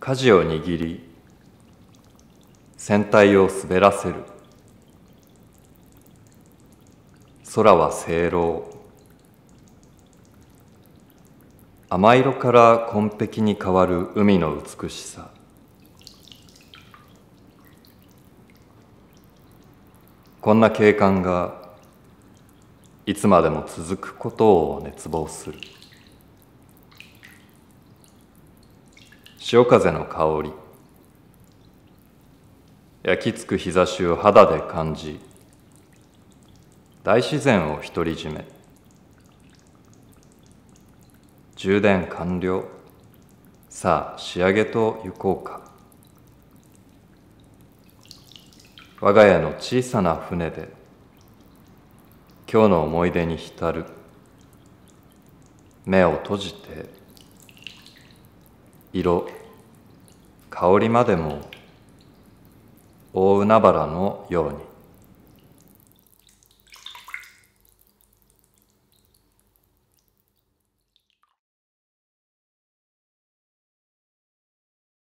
舵を握り船体を滑らせる空は青楼甘色から紺碧に変わる海の美しさこんな景観がいつまでも続くことを熱望する。潮風の香り焼きつく日差しを肌で感じ大自然を独り占め充電完了さあ仕上げと行こうか我が家の小さな船で今日の思い出に浸る目を閉じて色香りまでも大海原のように